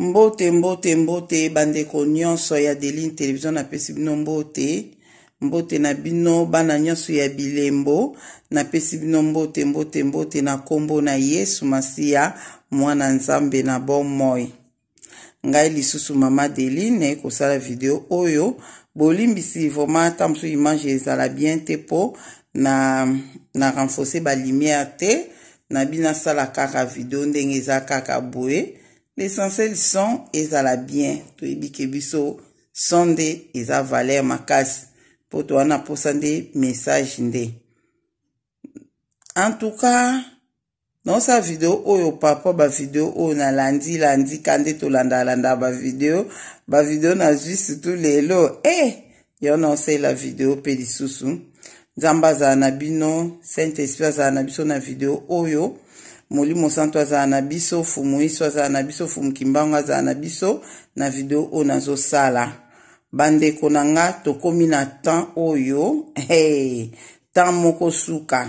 mbote mbote mbote bandeko nyonso ya deline televizio napesi bino mbote mbote na bino bana nyonso ya bilembo napesi bino mbote mbote mbote na nkombo na yesu masiya mwana nzambe na bomoi ngai lisusu mama deline kosala video oyo bolimbisi vraimen ata mosu image ezala bien te mpo na, na renforce balumière te na bino asala kaka video ndenge eza kaka boye l'essentiel son ezala bien toyebiki biso son nde eza valeur makasi mpo towana mposa nde message nde en tout cas naosa video oyo oh, paraport bavideo oyo oh, nalandi landi ka nde tolandalandaka bavideo bavideo nazwi surtout lelo e eh! yo naosala video mpe lisusu nzambe azala na bino saint esprit azala na biso na video oyo oh, molimo santu azala na biso fumuiso azala na biso fumukimbango azala na biso na video oyo nazosala bandeko na nga tokómi na temps oyo hey, temps moko suka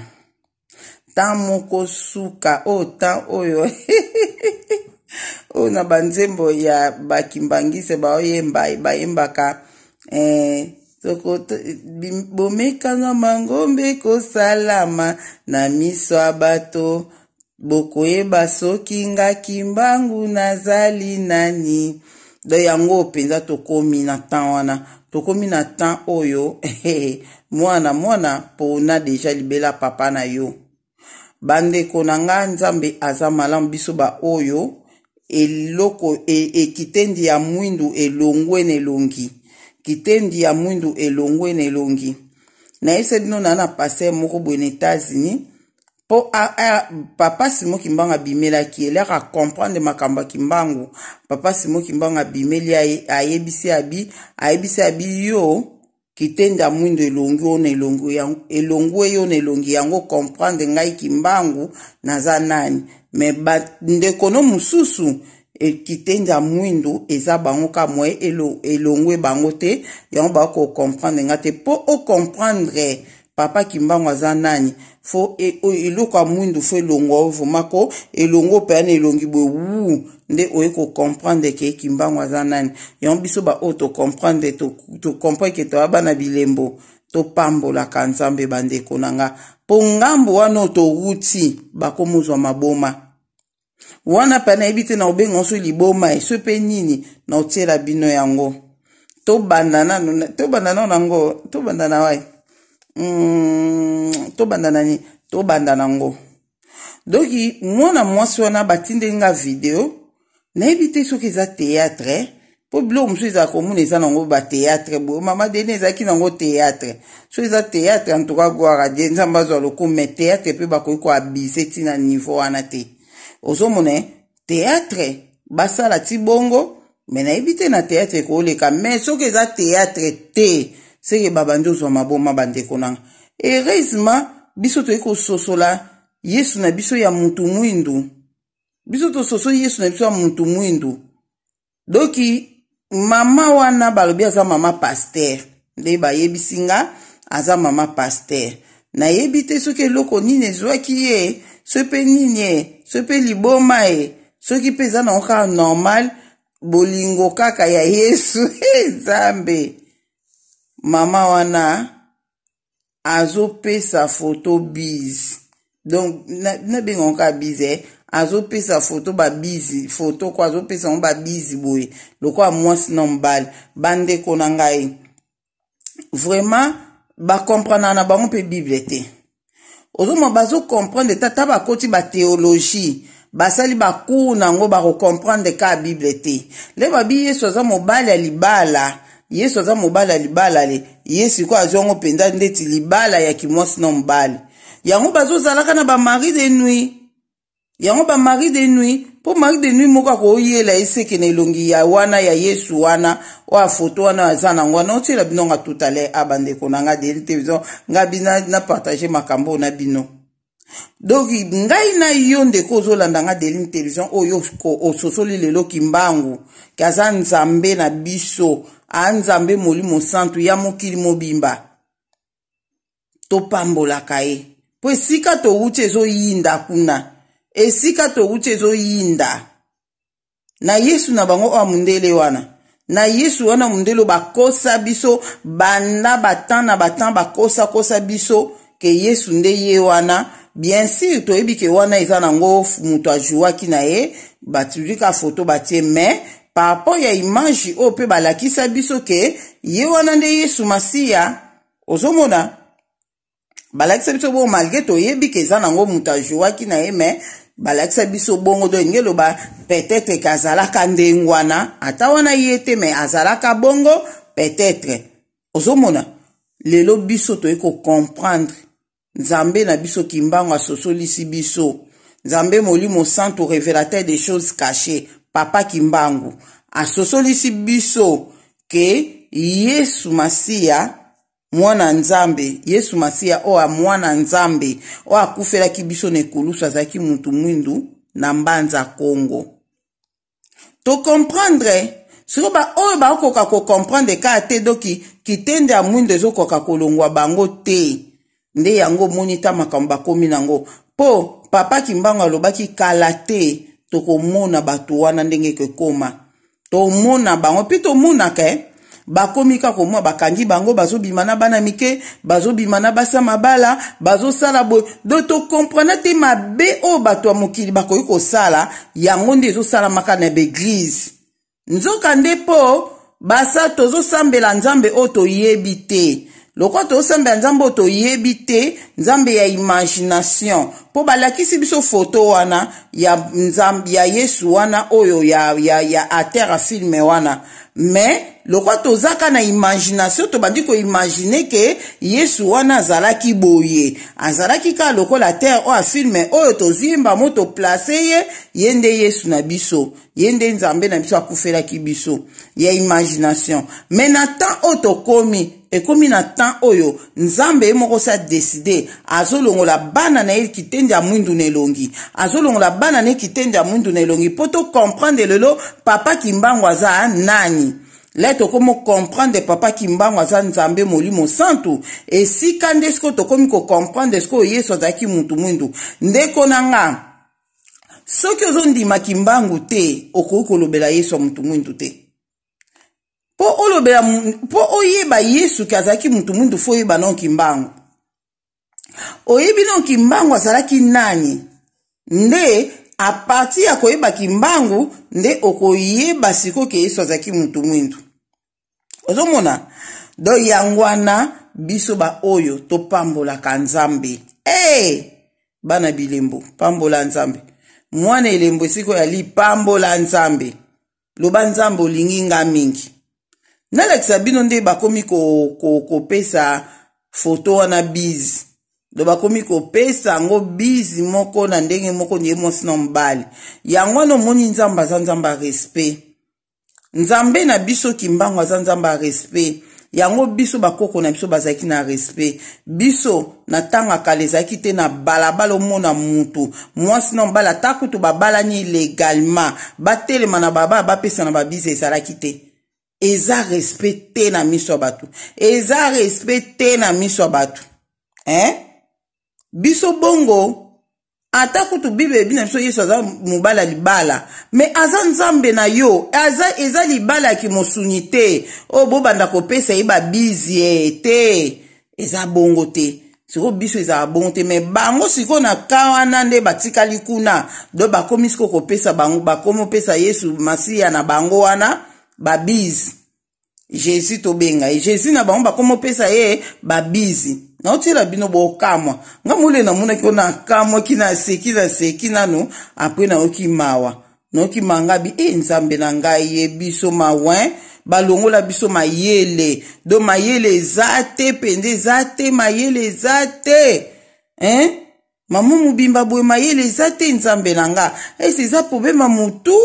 temps moko suka oyo oh, temps oyo oyo na banzembo ya bakimbangise baoyemba bayembaka eh, bomekanga mangombe kosalama na miso ya bato bokoyeba soki ngaki mbangu nazali nani do yango mpenza tokomi na tan wana tokomi na tan oyo mwana mwana mpona deja libela papa na yo bandeko na nga nzambe aza malamu biso baoyo eloko ekitendi e, ya mwindu elongwe na elongi kitendi ya mwindu elongwe na elongi nayebisa bino na na paster moko boye na etats-unis mpo papa simo kimbangu abimelaki elaka comprendre makambo ya kimbangu papa simo kimbangu abimeli ayebisi abi ayebisi abi yo kitende ya mwindo elongi oyo na elongi oyo na elongi yango comprendre ngai kimbangu naza nani me bandekono mosusu e, kitende ya mwindo eza bango ka moye elongwe bango te yango bakokomprendre nga te mpo ocomprendre papa kimbango aza nani fo e, eloko ya mwindu fo elongo vomako elongo opeyana elongi boye wu nde oye kocomprendre ke kimbango aza nani yango biso baoyo oh, tocomprendre tocomprendre ke toya bana bilembo topambolaka nzambe bandeko na nga mpo ngambo wana oyo towuti bakomozwa maboma wana mpe nayebi te na obenga nso liboma eso mpe nini na otiela bino yango tobanda nano tobanda nao nango tobanda na wai mm, tobanda nani tobanda nango donki mwana mwasi wana batindeli nga video nayebi te soki eza théâtre mpo biloko mosusu ezala komona eza nango batéâtre boye mama dene ezalaki nango théâtre so eza théâtre antuka gwara die nzambe azwa lokumu mai théâtre mpe bakoki koabise ti na niveau wana te ozomona théâtre basala ti bongo me nayebi te na théâtre ekoleka mai soki eza théâtre te seke babandi ozwa maboma bandeko na nga heureusement biso toyei kososola yesu na biso ya mutu mwindu biso tososoli yesu na biso ya mutu mwindu donki mama wana balobi aza mama paster nde bayebisi nga aza mama paster nayebi te soki eloko nini ezwaki ye so mpe nini e so mpe liboma e soki mpe eza nango kaka normal bolingo kaka ya yesu nzambe mama wana azopesa foto bise donc nabenga yango kaka bise eh? azopesa foto babizi foto ko azopesa yango babizi boye lokola mwasi na mobali bandeko na ngai vraiment bakomprendaka na bango mpe bible te ozomona bazokomprendre te ata bakoti batheologie basali bakour na yango bakokomprendre kaka bible te le babi yesu aza mobali ya libala yesu aza mobali ya libala le ye sikoyo azwi yango mpenza ndeti libala ya kimwasi na mobali yango bazozalaka na bamari de nuit yango bamari de nuit mpo mari de nuit moko akoyela eseke na elongi ya wana ya yesu wana oya foto wana aza nango wana otiela bino nga tout ale abandeko na nga deli televizion nga bino napartage makambo na bino donk ngai na yo ndeko ozolanda nga deli televizion oyo ososoli lelo kimbangu kaza nzambe na biso anzambe molimo santu ya mokili mobimba topambolaka ye mpo esika towuti ezoyinda kuna esika towuti ezoyinda na yesu na bango oyo mundele wana na yesu wana mundele bakosa biso banda batan na batan bakosakosa biso ke yesu nde ye wana bien sur toyebi ke wana eza nango moto ajuwaki na ye batuzwika foto batie mais parapo ya imanji oyo mpe balakisa biso ke ye wana nde yesu masiya ozomona balakisa biso bongo malgre toyebi ke eza nango moto ajowaki na ye me balakisa biso bongo do elingi eloba peut-être ke azalaka ndenge wana ata wana ye te me azalaka bongo peut-être ozomona lelo biso toyei kocomprendre nzambe na biso kimbango asosolisi biso nzambe molimo santo révélateur des choses cachées papa kimbangu asosolisi biso ke yesu masiya mwana nzambe yesu masiya oyo mwana nzambe oyo akufelaki biso na ekulusu azalaki mutu mwindu na mbanza kongo tokomprendre soki baoyo bakoka kokomprendre kaka te doki kitende ya mwindo ezokoka kolongwa bango te nde yango omoni ta makambo bakomi nango mpo papa kimbango alobaki kala te tokomona bato wana ndenge ekokoma tomona bango mpe tomonaka e bakomi kaka omwa bakangi bango bazobima na bana mike bazobima na basa mabala bazosala boye do tokomprene te mabe oyo bato ya mokili bakoki kosala yango nde ezosalamaka na baeglize nzoka nde mpo basa tozosambela nzambe oyo toyebi te lokwa tosambela nzambe oyo toyebi te nzambe ya imagination mpo balakisi biso foto wana ya, ya yesu wana oyo ya, ya, ya atere filme wana me lokwa tozaka na imagination tobandi koimagine ke yesu wana azalaki boye azalaki kaka lokola terre oyo afilme oyo tozwimba mo toplace ye ye nde yesu na biso ye nde nzambe na biso akufelaki biso ya imagination me na temps oyo tokomi ekomi na temps oyo nzambe ye moko si adeside azolongola bana na ye kitende ya mwindu na elongi azolongola bana na ye kitende ya mwindu na elongi mpo tocomprendre lelo papa kimbango aza nani le tokomi kocomprendre papa kimbango aza nzambe molimo santu esika nde sikoyo tokomi kocomprendre sikoyo yesu azalaki mutu mwindu ndeko na nga soki ozondima kimbangu te okoki kolobela yesu ya mutu mwindu te mpo olobela mpo oyeba yesu ke azalaki mutu mwindu fo oyeba nonki mbangu oyebi nonki mbangu azalaki nani nde aparti ya koyebaki mbangu nde okoyeba sikoyo ke yesu azalaki motu mwindu ozomona do yango wana biso baoyo topambolaka nzambe hey! Eh! bana bilembo pambola nzambe mwana elembo esiko yali pambola nzambe loba nzambe olingi nga mingi nalakisa bino nde bakomi kopesa ko, ko, ko foto wana bize do bakomi kopesa yango bizi moko na ndenge moko ye mwasi na mobali yango wana omoni nzambe aza nzambe ya respect nzambe na biso kimbango aza nzambe ya respect yango biso bakoko na biso bazalaki na respect biso na ntango akala ezalaki te na balabala omona mutu mwasi na mobali ata kutu babalani illégalement batelema na baba bapesa na babize ezalaki te eza respect te na miso ya bato eza respect te na miso ya bato hein eh? biso bongo ata kutu bible ebi na biso yesu aza mobala libala me aza nzambe na yo aza eza libala ya kimosuni te oyo bobanda kopesa ye babizi ye te eza bongo te sikoyo biso ezala bongo te me bango sikoyo na ka wana nde batikali kuna do bakomi sikoyo kopesa bango bakomi opesa yesu masiya na bango wana babizi jésus tobenga ye jésus na bango bakoma opesa ye babizi naotiela bino bokamwa nga mole namonaki o nakamwaki naseki naseki nanu apres nayoki mawa nayoki mangabi e eh, nzambe na ngai ye biso mawin balongola biso mayele do mayele eza te pende eza te mayele eza te hein? mama mobimba boye mayele eza te nzambe na nga ese eza problema motu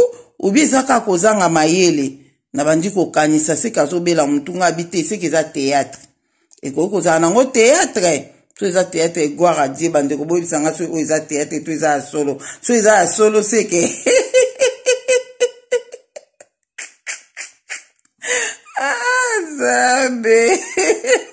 obi eza kaka kozanga mayele na bandi kokanisa seke azobela motunga abi te seke eza teatre ekoki kozala nango teatre so eza teatre egwire adie bandeko boyebisanga so oyo eza teatre to eza ya solo so eza ya solo seke ah, zambe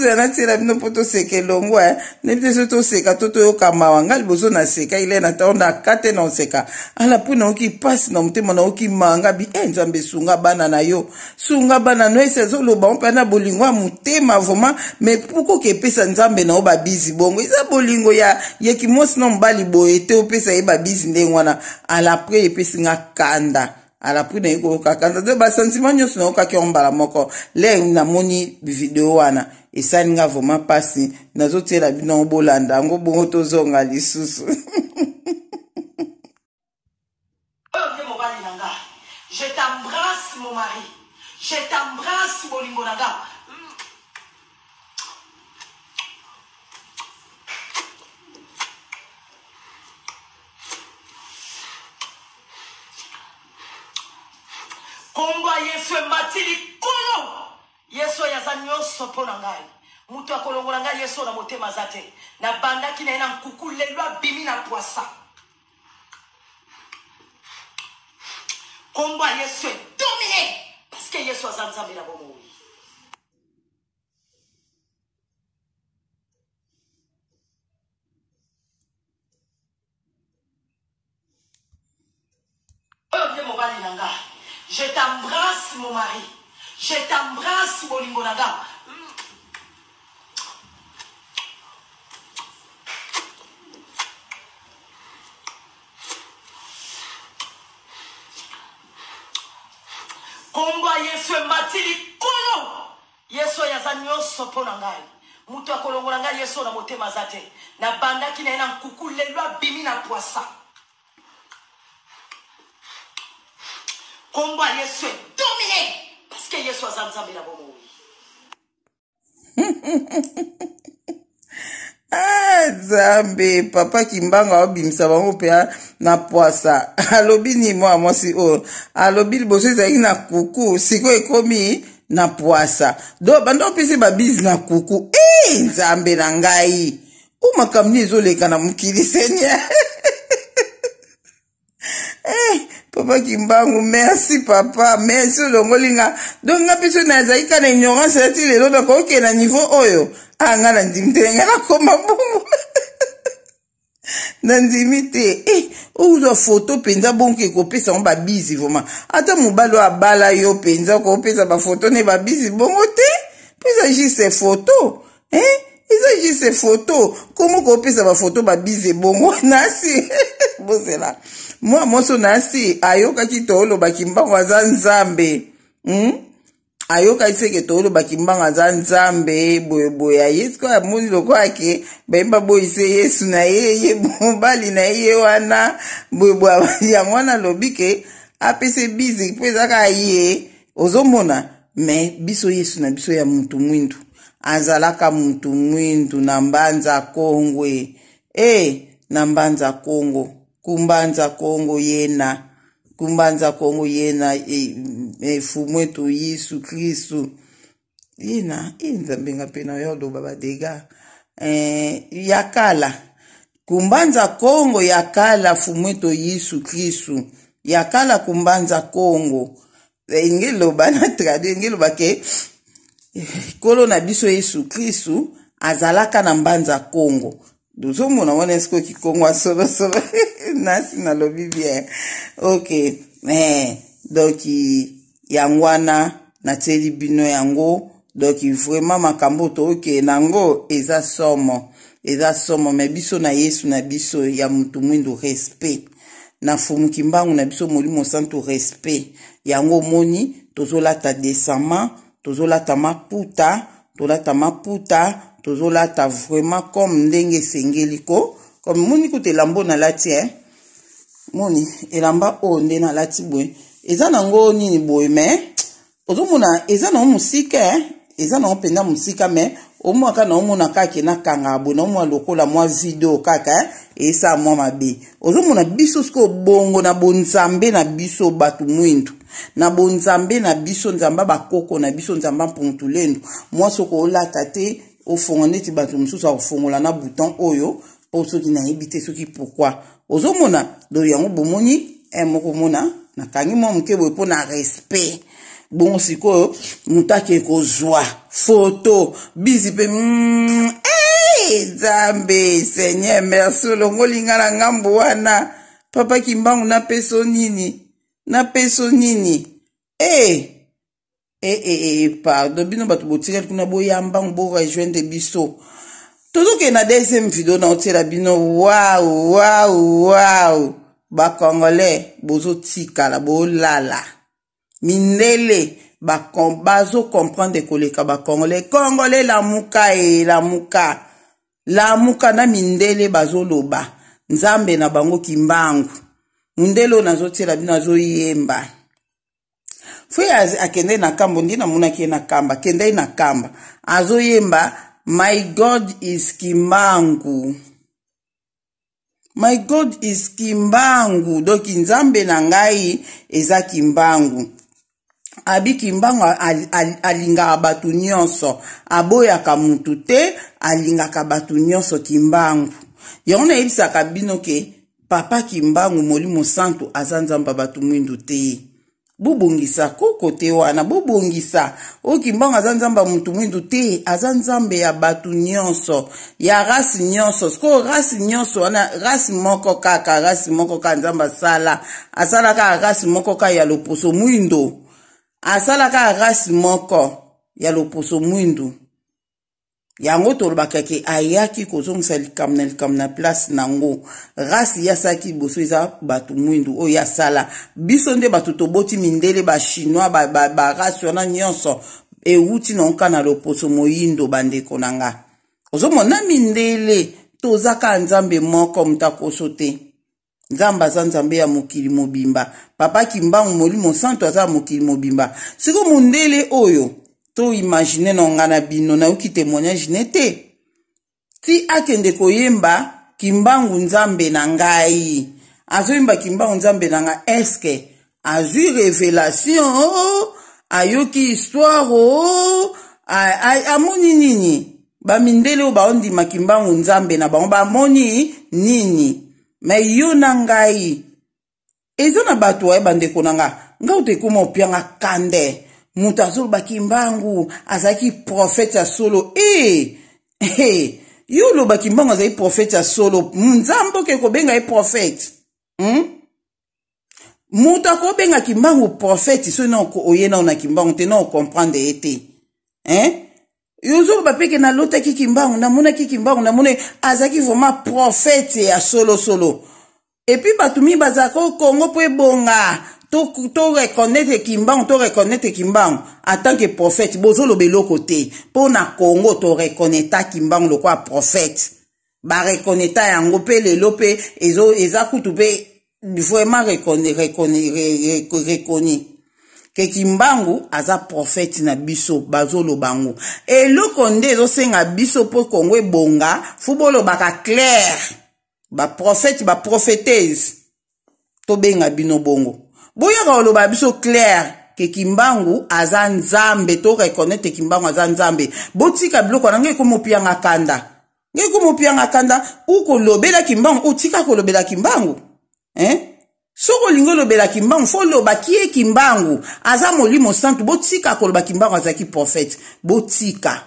nzela natiela bino mpo toseka elongo eh. e nayebi te so toseka to toyoka mawa nga liboso naseka ile na ntango naka te naoseka ala mpo naoki mpasi na motema naoki manga bi e nzambe sunga bana na yo sunga bana no esi azoloba mpe na bolingo ya motema vraimen me pokoki epesa nzambe na yo babizi bongo eza bolingo ya yeki mwasi na mobali boye te opesa ye babizi ndenge wana ala apres epesi nga kanda ala prix na ye koyoka nzambe basentima nyonso nayokaki yango mbala moko lere namoni video wana esalinga vraimen mpasi nazotiela bino yango bolanda yango bongo tozonga lisusu Je t'embrasse mon mari. Je t'embrasse mon lingonanga. na ngai moto akolongola ngai la na motema zate na nabandaki na ye na nkuku bimi na poisa kombo yeso yesu parce parceke yesu aza nzambe na je t'embrasse mon mari je t'embrasse mon na kuwa yesu matili kulu yesu oyo aza nyonso na ngai moto akolongola ngai yesu na motema aza te na ye na nkuku lelo abimi na poisa kombo yesu domine. parceke yesu aza nzambe na bomoi ah! nzambe papa kimbanga obimisa bango mpe na pwasa alobi ni mwana mwasi oyo alobi liboso ezalaki na kuku sikoyo ekomi na pwasa do bando opesi babisi na kuku e nzambe na ngai o makambo nini ezoleka na mokili seigneur babaki mbangu merci papa merci olongoli nga donc nga mpe so nazali ka na ignorance nati lelo nakoke na niveau oyo a ah, nga na ndimi te nga nakoma bongo na ndimi te e eh, ozwa foto mpenza bonke kopesa ngo babisi vraimen ata mobali oyo abala yo mpenza kopesa bafoto ne babisi bongo te mpeza juste foto eh? eza juste foto komoko opesa bafoto babise bongo nasi bozela mwa moso na si ayokaki toolobaki mbango aza nzambe mm? ayokaki seke toolobaki mbango aza nzambe boyeboye aye sikoyo amoni lokola ke bayemba boyise yesu na ye ye mobali na ye wana boyeboye yango wana alobi ke apese bizi mpo ezaka ye ozomona me biso yesu na biso ya mutu mwindu azalaka mutu mwindu na mbanza kongwe e na mbanza kongo kumbanza kongo yena kumbanza kongo yena efumu e, etu yesu kristu yena ye nzambe nga mpe na yo aloba badega eh, ya kala kumbanza kongo ya kala fumu etu yesu kristu ya kala kumbanza kongo enge eh, eloba na traduit enge eloba ke nkolo eh, na biso yesu kristu azalaka na mbanza kongo tozomona wana esiko okikongwa solosolo nasi nalobi bien ok eh, donk yango wana natieli bino yango donk vraiment makambo tookende yango eza somo eza somo me biso na yesu na biso ya motu mwindu respect na fumuki mbangu na biso molimo santu respect yango omoni tozolata desama tozolata maputa tolata maputa tozolata vraiment comme ndenge esengeli ko comme moni kuta elamba oyo nalati e moni elamba oyo nde nalati boye eza nango nini boye me ozomona eza nango mosika e eza nango mpenza mosika me omwa kaka naomona kaka nakanga boye naomona lokola mwa video kaka esala mwa mabe ozomona biso sikoyo bongo na bonzambe na biso bato mwindu na bonzambe na biso nzambe bakoko na biso nzambe mpungutulendu mwasi okoolata te ofonga neti bato mosusu akofongola na bouton oyo mpo soki nayebi te soki pourkui ozomona do yango bomoni e moko mona nakangi mwa moke boye mpo na respect bongo sikoyo moto ake kozwa foto bizi mpe mm, hey, eh, nzambe seigneur merci olongoli nga na ngambo wana papa kimbangu napeso nini napeso nini e eh, hey, ee eh, eh, eh, pardon bino bato botikali kuna boyamba ngo borejoindre biso tozokende na deuxième video na otiela bino wau wau wau bacongolais bozotikala bolala mindele bazokomprendre koleka bacongolais congolais lamuka e lamuka lamuka na mindele bazoloba nzambe na bango kimbangu mindele oyo nazotiela bino azoyemba fo ye akende na kamba ndi namonaki ye na kamba akende ye na kamba azoyemba my god is kimbangu my god is kimbangu donki nzambe na ngai eza kimbangu abi kimbangu alingaka bato nyonso aboyaka mutu te alingaka bato nyonso kimbangu yango nayebisaka bino ke papa kimbangu molimo santu aza nzambe ya bato mwindu te bobongisa koko te wana bobongisa okimbango aza nzambe ya motu mwindu te aza nzambe ya bato nyonso ya rasi nyonso sikoyo rasi nyonso wana rasi moko kaka rasi moko kaka nzambe asala asala kaka rasi moko kaka ya loposo mwindo asala kaka rasi moko ya loposo mwindu yango tolobaka eke ayaki kozongisa likambo na likambo na place nango rasi ye asalaki liboso eza bato mwindu oyo asala biso nde bato toboti mindele bachinois barasi wana nyonso ewuti na nka na loposo moyindo bandeko na nga ozomona mindele tozaka nzambe moko mutakoso te nzambe aza nzambe ya mokili mobimba papa kimbangu molimo santo aza ya mokili mobimba siko mondele oyo toimagine na ngai na bino nayoki témoignage ne te ti akende koyemba kimbangu nzambe na ngai azoyemba kimbangu nzambe na ngai eske azwi révélation ayoki histoire o amoni nini bamindele oyo baondima kimbangu nzambe na bango bamoni nini me yo na ngai eza na bato ayeba ndeko na nga ngai otekoma opianga kande moto azolobaki mbangu azalaki profete ya solo e e yo olobaki mbangu azali profete ya solo nzambe oke kobenga ye profete hmm? moto akobengaki mbangu profete soki na oye na onaki mbangu te na okomprendre ye te hein? Eh? yozoloba mpeke nalotaki kimbangu namonaki kimbangu namoni azalaki vraimen profete ya solosolo epui bato mi bazalaka okongo mpo ebonga to reconnaître kimbangu to reconnaître kimbangu en tant que prophète bozoloba eloko te mpo na congo to reconnaîta kimbangu lokwa prophète bareconnaîta yango mpe lelo mpe eza kutu mpe vraiment reconnais reconnais ke kimbangu aza profete na biso bazoloba yango eloko nde ezosenga biso mpo kongo ebonga fu bolobaka claire baprofete baprofetese tobenga bino bongo boyoka koloba biso claire ke kimbangu aza nzambe to reconnaître kimbangu aza nzambe botika biloko wana ngai ekomopianga kanda ngai ekomopianga kanda ukolobela kimbangu otika kolobela kimbangu eh? soki olingi olobela kimbangu fo olobaki ye kimbangu aza molimo santu botika koloba kimbangu azalaki profete botika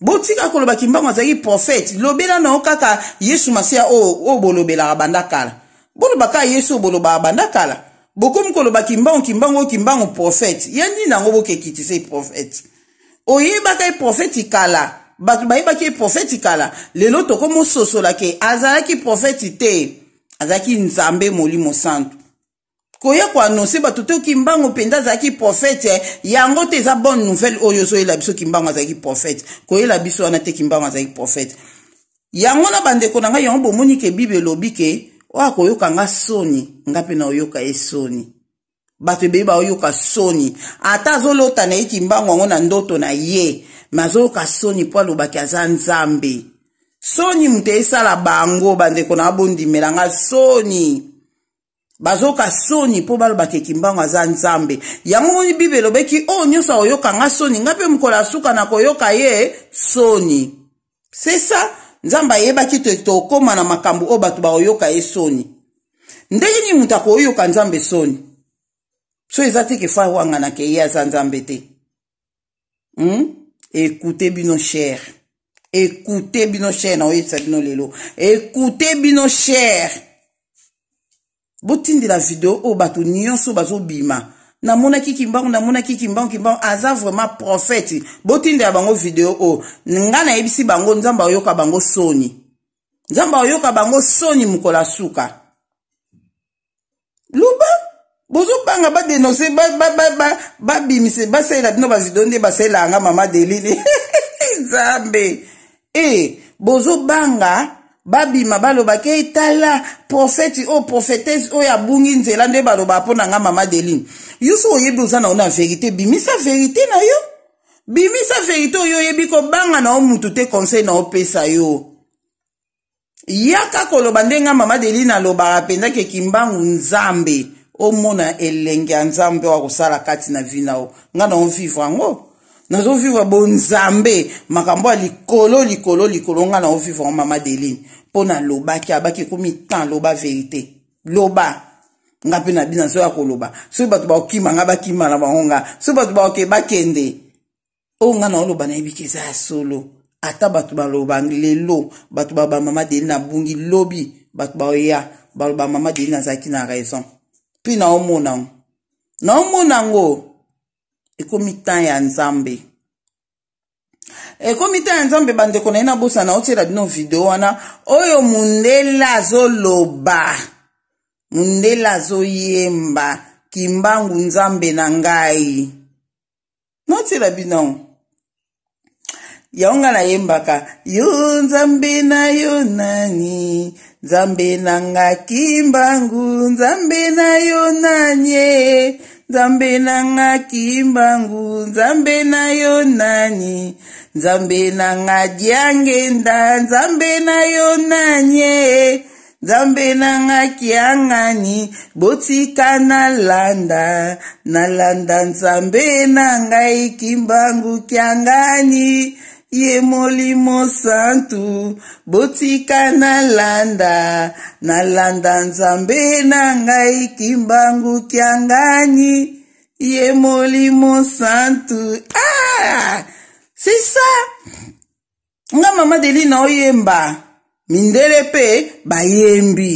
botika koloba kimbangu azalaki profete lobela na yo kaka yesu masiya oyo bolobelaka banda kala bolobaka yesu boloba banda kala bokomi koloba kimbango kimbango kimbango profete ye nini yango bokekiti se profete oyebaka ye profeti kala bato bayebaki ye profeti kala lelo tokomi ososola ke azalaki profeti te azalaki nzambe molimo santu koya koannonse bato te kimbango mpenza azalaki profete yango te eza bonne nouvelle oyo ozoyela biso kimbango azalaki profete koyela biso wana te kimbango azalaki profete yango na bandeko na ngai yango bomoni ke bible elobi ke oyo akoyoka nga soni nga mpe naoyoka ye soni bato ebeli baoyoka soni ata azolota na ye kimbango yango na ndoto na ye me azoyoka soni mpo alobaki aza nzambe soni moto esala bango bandeko na abondimelanga soni bazoyoka soni mpo balobaka ekimbango aza nzambe yango moni bible elobeki oyo nyonso akoyokanga soni nga mpe mokolo asuka na koyoka ye soni c'est ça nzambe ayebaki te tokóma na makambo oyo bato baoyoka ye soni ndenge nini moto akoyoka nzambe soni so eza te ke fa awanganaka ye aza nzambe te hmm? ekute bino chere ekute bino chere naoyebisa bino lelo ekute bino chere botindela video oyo bato nyonso bazobima namonaki kimbangu namonaki kimbangu kimbangu aza vraiment prophète botindela bango video oyo nga nayebisi bango nzambe ayoka bango soni nzambe ayoka bango soni mokolo asuka luba bozobanga badenonse babimise basalela bino bavideo nde basalelaka nga mama delili nzambe e bozobanga babima balobaki e tala profeti oyo oh, profetese oyo oh, abungi nzela nde baloba mpo na nga mama deline yo so oyebi oza na yo na verité bimisa verité na yo bimisa verité oyo oyebi kobanga na yo mutu te conseil na opesa yo yaka koloba ndenge mama deline alobaka mpenzaki ekimbangu nzambe omona elenge ya nzambe oyo akosala kati na vi na yo nga na yo vivre yango nazovivre bonzambe makambo ya likolo likolo likolo ngai naovivre ngo mama deline mpo nalobaki abaki ekomi tan loba verité loba nga mpe na bino nazoya koloba soki bato bakokima nga bakima na bango nga soki bato bakoke bakende oyo nga naoloba nayebi ke eza ya solo ata bato baloba lelo bato baloba mama deline nabungi lobi bato baoya baloba mama deline azalaki na raison mpi naomona ngo naomona ngo ekomi tan ya nzambe ekomi tan ya nzambe bandeko na ye na bosana otiela bino video wana oyo mundele azoloba mundele azoyemba kimbangu nzambe na ngai notiela bino yango nga nayembaka yo nzambe na yo nani nzambe na nga kimbangu nzambe na yo nanie nzambe na nga kimbangu nzambe na yo nani nzambe na nga diangenda nzambe na yo nanye nzambe na nga kiangani botika nalanda nalanda nzambe na ngai kimbangu kiangani ye molimo santu botika na landa na landa nzambe na ngai kimbangukia ngani ye molimo santu ah! sisa nga mama delina oyemba mindele mpe bayembi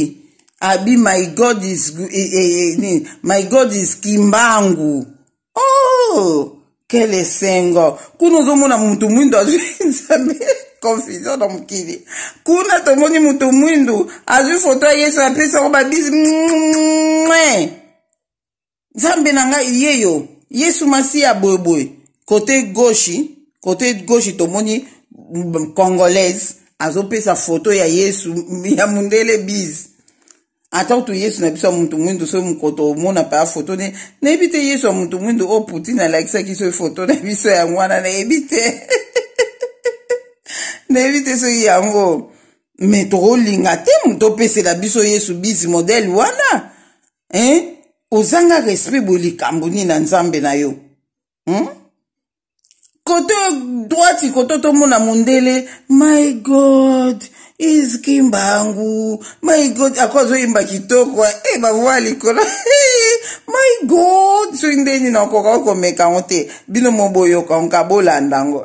abi my god is, eh, eh, eh, my god is kimbangu oh! kele esengo kuna ozomona motu mwindu azwi nzambe confusion na mokili kuna tomoni motu mwindu azwi foto ya yesu apesango babisi nzambe na ngai ye yo yesu masiya boyeboye kote goshi kote goshi tomoni congolaise azopesa foto ya yesu ya mondele bise ata kutu yesu na biso ya mutu mwindu so mokoto omona mpa foto ne nayebi te yesu ya mutu mwindu oyo poutine alakisaki so foto na biso yango wana nayebi te nayebi te soki yango me tokolinga te moto opesela biso yesu bisi modele wana eh? ozanga respect boye likambo nini na nzambe na yo hmm? kote droite kote tomona mondele my god izikimba angu my god akozoimba kitoko e eh, bavuwa likolo my god so nde nini ọkụ okomeka ngo te bino moboyoka ngo kabolanda ngo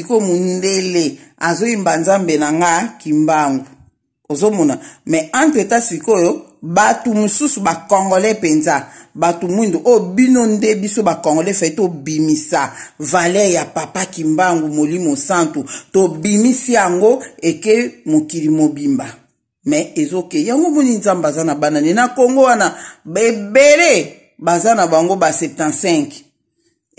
sikoyo mondele azoyimba nzambe na nga kimbangu ozomona me entre ta sikoyo bato mosusu bacongolais mpenza bato mwindo oyo oh, bino nde biso bacongolais fai tobimisa valer ya papa kimbangu molimo santu tobimisi yango eke mokili mobimba me ezoke yango moni nzambe aza na bana ne na kongo wana ebele baza na bango ba 75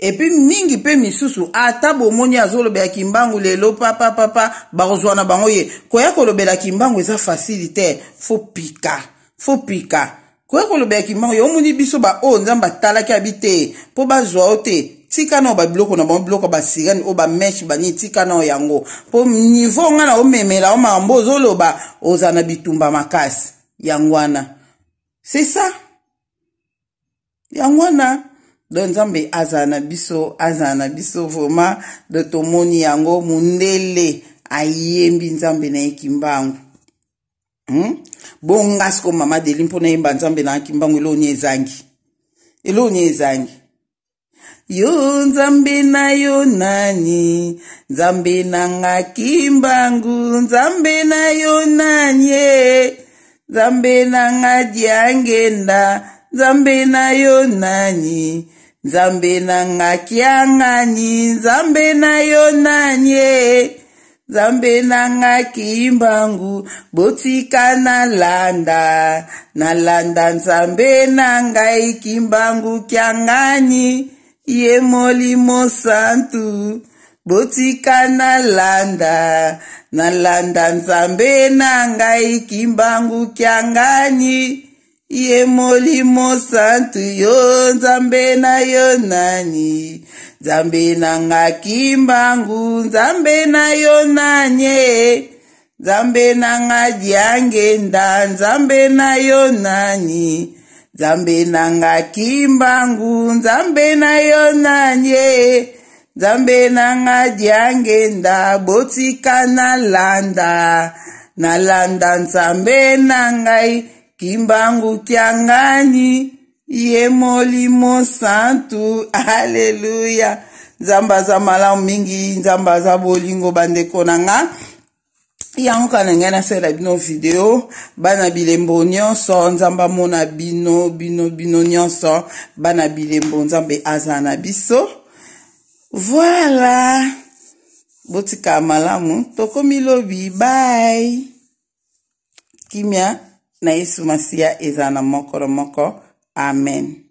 epuis mingi mpe misusu ata bomoni azolobela kimbangu lelo papapapa bakozwa na bango ye koya kolobela kimbangu eza fasili te fopika fopika koya kolobela kimbangu ye omoni biso baoyo nzambe atalaki abi te mpo bazwa yo te tika nao babiloko na bango biloko basirene oyo bameshe bani tika nao yango mpo nivo nga na omemela yo makambo ozoloba ozala na bitumba makasi yango wana c'est ça yango wana don nzambe azala na biso azala na biso vraimen don tomoni yango mondele ayembi nzambe na ye kimbangu hmm? bonga siko mama deli mpona yemba nzambe na kimbangu eloni ezangi eloni ezangi yo nzambe na yo nani nzambe na nga kimbangu nzambe na yo nani e nzambe na nga diangenda nzambe na yo nani nzambe na ngaki ya ngani nzambe na yo nanye nzambe na ngaki mbangu botika nalanda nalanda nzambe na ngai kimbangu kya ngani ye molimo santu botika nalanda nalanda nzambe na ngai kimbangu kya ngani ye molimo santu yo nzambe na yo nani nzambe nangaki mbangu nzambe na yo nanye nzambe nanga diangenda nzambe na yo nani nzambe nangaki mbangu nzambe na yo nanye nzambe nanga diangenda botika nalanda nalanda nzambe na ngai kimbangu kya ngani ye molimo santu aleluya nzambe aza malamu mingi nzambe aza bolingo bandeko na nga yango kana ngai nasala bino video bana bilembo nyonso nzambe amona bino bino bino nyonso bana bilembo nzambe aza na biso voila botika malamu tokomi lobi bai kimia na yesu masiya eza na mokolo moko amen